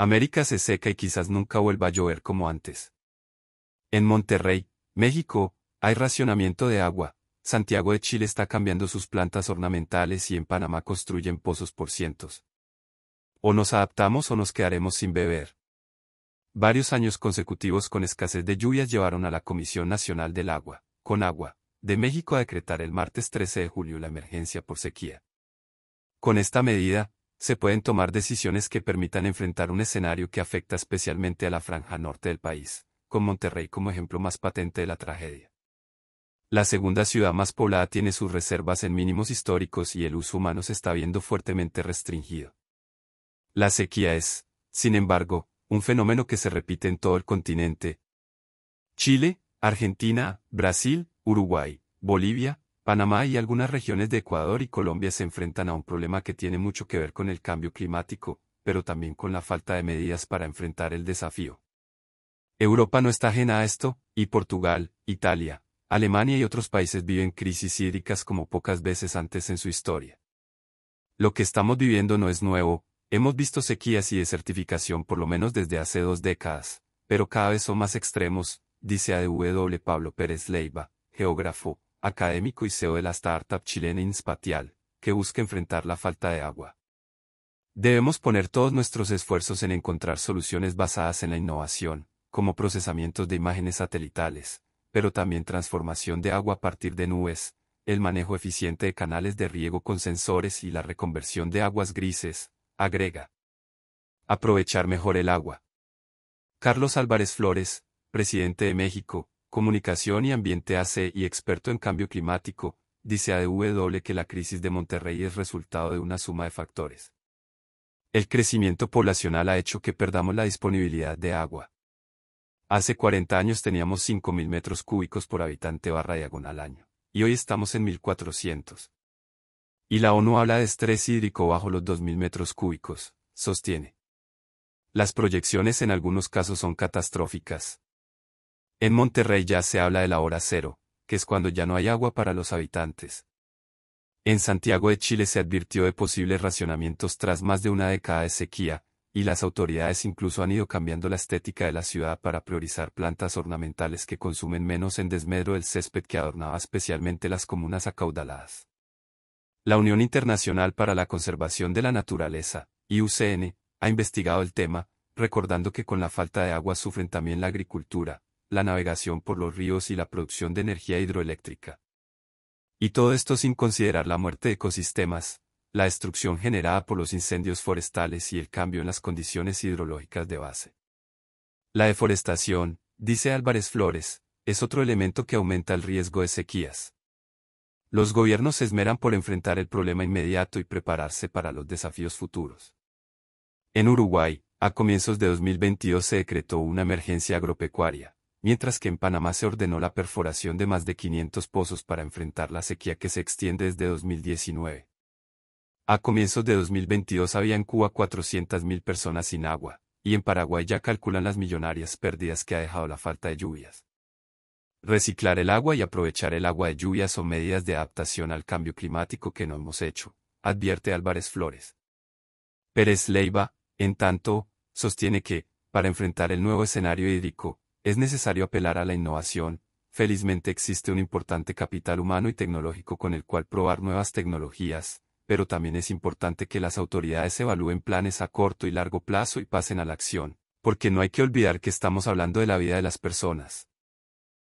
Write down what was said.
América se seca y quizás nunca vuelva a llover como antes. En Monterrey, México, hay racionamiento de agua, Santiago de Chile está cambiando sus plantas ornamentales y en Panamá construyen pozos por cientos. O nos adaptamos o nos quedaremos sin beber. Varios años consecutivos con escasez de lluvias llevaron a la Comisión Nacional del Agua, con agua, de México a decretar el martes 13 de julio la emergencia por sequía. Con esta medida, se pueden tomar decisiones que permitan enfrentar un escenario que afecta especialmente a la franja norte del país, con Monterrey como ejemplo más patente de la tragedia. La segunda ciudad más poblada tiene sus reservas en mínimos históricos y el uso humano se está viendo fuertemente restringido. La sequía es, sin embargo, un fenómeno que se repite en todo el continente. Chile, Argentina, Brasil, Uruguay, Bolivia, Panamá y algunas regiones de Ecuador y Colombia se enfrentan a un problema que tiene mucho que ver con el cambio climático, pero también con la falta de medidas para enfrentar el desafío. Europa no está ajena a esto, y Portugal, Italia, Alemania y otros países viven crisis hídricas como pocas veces antes en su historia. Lo que estamos viviendo no es nuevo, hemos visto sequías y desertificación por lo menos desde hace dos décadas, pero cada vez son más extremos, dice ADW Pablo Pérez Leiva, geógrafo, académico y CEO de la startup chilena Inspatial, que busca enfrentar la falta de agua. Debemos poner todos nuestros esfuerzos en encontrar soluciones basadas en la innovación, como procesamientos de imágenes satelitales, pero también transformación de agua a partir de nubes, el manejo eficiente de canales de riego con sensores y la reconversión de aguas grises, agrega. Aprovechar mejor el agua. Carlos Álvarez Flores, presidente de México, comunicación y ambiente AC y experto en cambio climático, dice ADW que la crisis de Monterrey es resultado de una suma de factores. El crecimiento poblacional ha hecho que perdamos la disponibilidad de agua. Hace 40 años teníamos 5.000 metros cúbicos por habitante barra diagonal año, y hoy estamos en 1.400. Y la ONU habla de estrés hídrico bajo los 2.000 metros cúbicos, sostiene. Las proyecciones en algunos casos son catastróficas, en Monterrey ya se habla de la hora cero, que es cuando ya no hay agua para los habitantes. En Santiago de Chile se advirtió de posibles racionamientos tras más de una década de sequía, y las autoridades incluso han ido cambiando la estética de la ciudad para priorizar plantas ornamentales que consumen menos en desmedro del césped que adornaba especialmente las comunas acaudaladas. La Unión Internacional para la Conservación de la Naturaleza, IUCN, ha investigado el tema, recordando que con la falta de agua sufren también la agricultura, la navegación por los ríos y la producción de energía hidroeléctrica. Y todo esto sin considerar la muerte de ecosistemas, la destrucción generada por los incendios forestales y el cambio en las condiciones hidrológicas de base. La deforestación, dice Álvarez Flores, es otro elemento que aumenta el riesgo de sequías. Los gobiernos se esmeran por enfrentar el problema inmediato y prepararse para los desafíos futuros. En Uruguay, a comienzos de 2022 se decretó una emergencia agropecuaria mientras que en Panamá se ordenó la perforación de más de 500 pozos para enfrentar la sequía que se extiende desde 2019. A comienzos de 2022 había en Cuba 400.000 personas sin agua, y en Paraguay ya calculan las millonarias pérdidas que ha dejado la falta de lluvias. Reciclar el agua y aprovechar el agua de lluvias son medidas de adaptación al cambio climático que no hemos hecho, advierte Álvarez Flores. Pérez Leiva, en tanto, sostiene que, para enfrentar el nuevo escenario hídrico, es necesario apelar a la innovación, felizmente existe un importante capital humano y tecnológico con el cual probar nuevas tecnologías, pero también es importante que las autoridades evalúen planes a corto y largo plazo y pasen a la acción, porque no hay que olvidar que estamos hablando de la vida de las personas.